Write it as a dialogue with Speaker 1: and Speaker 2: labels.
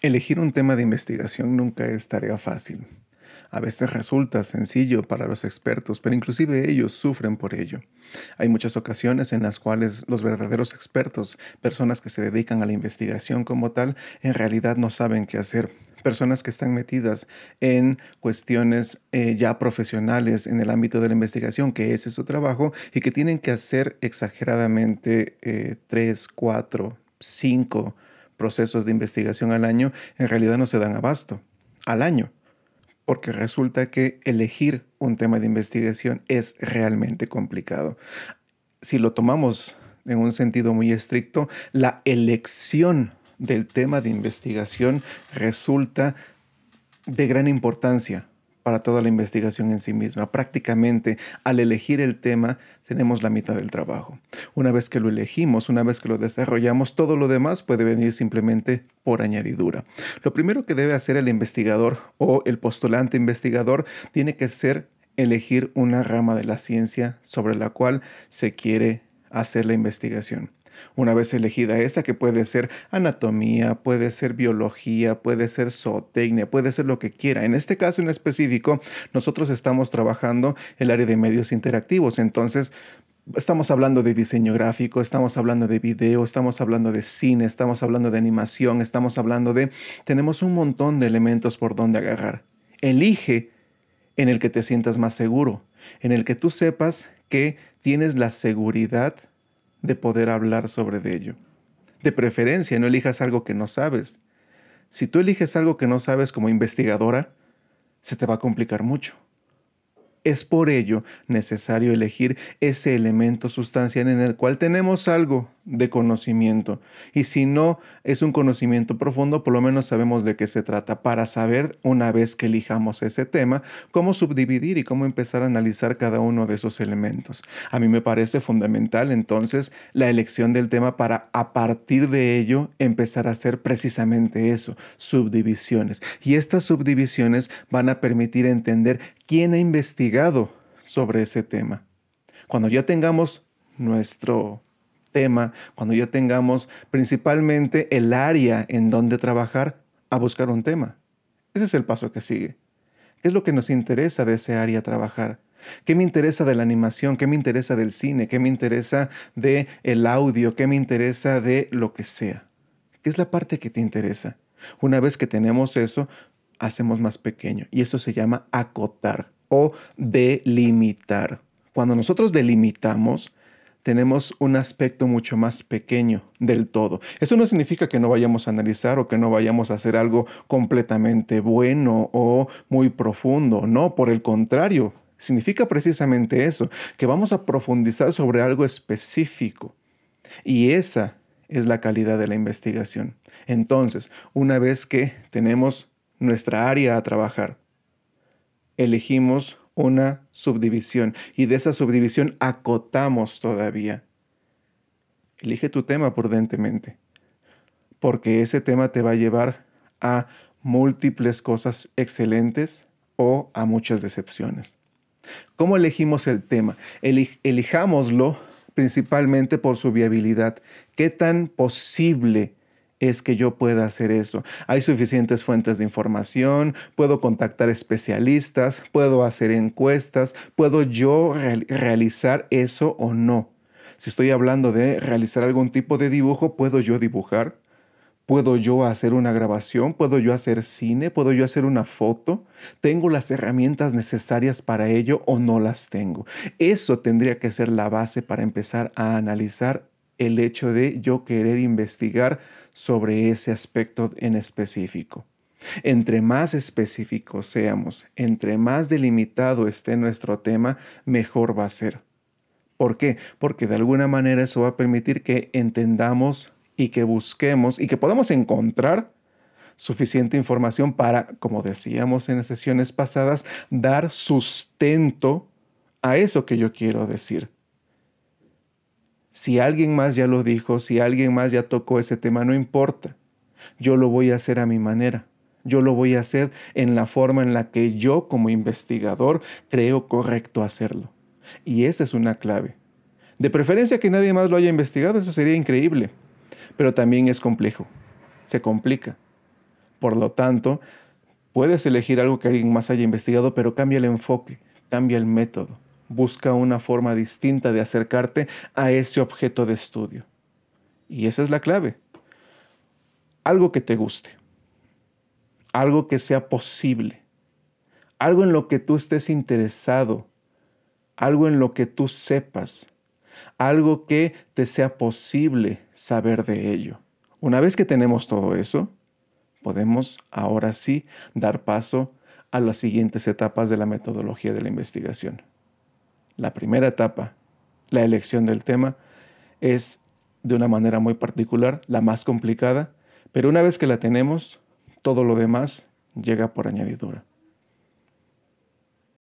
Speaker 1: Elegir un tema de investigación nunca es tarea fácil. A veces resulta sencillo para los expertos, pero inclusive ellos sufren por ello. Hay muchas ocasiones en las cuales los verdaderos expertos, personas que se dedican a la investigación como tal, en realidad no saben qué hacer. Personas que están metidas en cuestiones eh, ya profesionales en el ámbito de la investigación, que ese es su trabajo, y que tienen que hacer exageradamente eh, tres, cuatro, cinco procesos de investigación al año, en realidad no se dan abasto al año, porque resulta que elegir un tema de investigación es realmente complicado. Si lo tomamos en un sentido muy estricto, la elección del tema de investigación resulta de gran importancia para toda la investigación en sí misma. Prácticamente al elegir el tema tenemos la mitad del trabajo. Una vez que lo elegimos, una vez que lo desarrollamos, todo lo demás puede venir simplemente por añadidura. Lo primero que debe hacer el investigador o el postulante investigador tiene que ser elegir una rama de la ciencia sobre la cual se quiere hacer la investigación. Una vez elegida esa, que puede ser anatomía, puede ser biología, puede ser zootecnia, puede ser lo que quiera. En este caso en específico, nosotros estamos trabajando el área de medios interactivos. Entonces, estamos hablando de diseño gráfico, estamos hablando de video, estamos hablando de cine, estamos hablando de animación, estamos hablando de... Tenemos un montón de elementos por donde agarrar. Elige en el que te sientas más seguro, en el que tú sepas que tienes la seguridad de poder hablar sobre ello. De preferencia, no elijas algo que no sabes. Si tú eliges algo que no sabes como investigadora, se te va a complicar mucho. Es por ello necesario elegir ese elemento sustancial en el cual tenemos algo de conocimiento. Y si no es un conocimiento profundo, por lo menos sabemos de qué se trata para saber, una vez que elijamos ese tema, cómo subdividir y cómo empezar a analizar cada uno de esos elementos. A mí me parece fundamental entonces la elección del tema para a partir de ello empezar a hacer precisamente eso, subdivisiones. Y estas subdivisiones van a permitir entender quién ha investigado sobre ese tema. Cuando ya tengamos nuestro tema, cuando ya tengamos principalmente el área en donde trabajar, a buscar un tema. Ese es el paso que sigue. ¿Qué es lo que nos interesa de ese área trabajar? ¿Qué me interesa de la animación? ¿Qué me interesa del cine? ¿Qué me interesa de el audio? ¿Qué me interesa de lo que sea? ¿Qué es la parte que te interesa? Una vez que tenemos eso, hacemos más pequeño y eso se llama acotar o delimitar. Cuando nosotros delimitamos, tenemos un aspecto mucho más pequeño del todo. Eso no significa que no vayamos a analizar o que no vayamos a hacer algo completamente bueno o muy profundo. No, por el contrario, significa precisamente eso, que vamos a profundizar sobre algo específico. Y esa es la calidad de la investigación. Entonces, una vez que tenemos nuestra área a trabajar, elegimos una subdivisión y de esa subdivisión acotamos todavía. Elige tu tema prudentemente, porque ese tema te va a llevar a múltiples cosas excelentes o a muchas decepciones. ¿Cómo elegimos el tema? elijámoslo principalmente por su viabilidad. ¿Qué tan posible es que yo pueda hacer eso. Hay suficientes fuentes de información, puedo contactar especialistas, puedo hacer encuestas, puedo yo realizar eso o no. Si estoy hablando de realizar algún tipo de dibujo, ¿puedo yo dibujar? ¿Puedo yo hacer una grabación? ¿Puedo yo hacer cine? ¿Puedo yo hacer una foto? ¿Tengo las herramientas necesarias para ello o no las tengo? Eso tendría que ser la base para empezar a analizar el hecho de yo querer investigar sobre ese aspecto en específico. Entre más específicos seamos, entre más delimitado esté nuestro tema, mejor va a ser. ¿Por qué? Porque de alguna manera eso va a permitir que entendamos y que busquemos y que podamos encontrar suficiente información para, como decíamos en sesiones pasadas, dar sustento a eso que yo quiero decir. Si alguien más ya lo dijo, si alguien más ya tocó ese tema, no importa. Yo lo voy a hacer a mi manera. Yo lo voy a hacer en la forma en la que yo como investigador creo correcto hacerlo. Y esa es una clave. De preferencia que nadie más lo haya investigado, eso sería increíble. Pero también es complejo. Se complica. Por lo tanto, puedes elegir algo que alguien más haya investigado, pero cambia el enfoque, cambia el método busca una forma distinta de acercarte a ese objeto de estudio. Y esa es la clave. Algo que te guste, algo que sea posible, algo en lo que tú estés interesado, algo en lo que tú sepas, algo que te sea posible saber de ello. Una vez que tenemos todo eso, podemos ahora sí dar paso a las siguientes etapas de la metodología de la investigación. La primera etapa, la elección del tema, es de una manera muy particular la más complicada, pero una vez que la tenemos, todo lo demás llega por añadidura.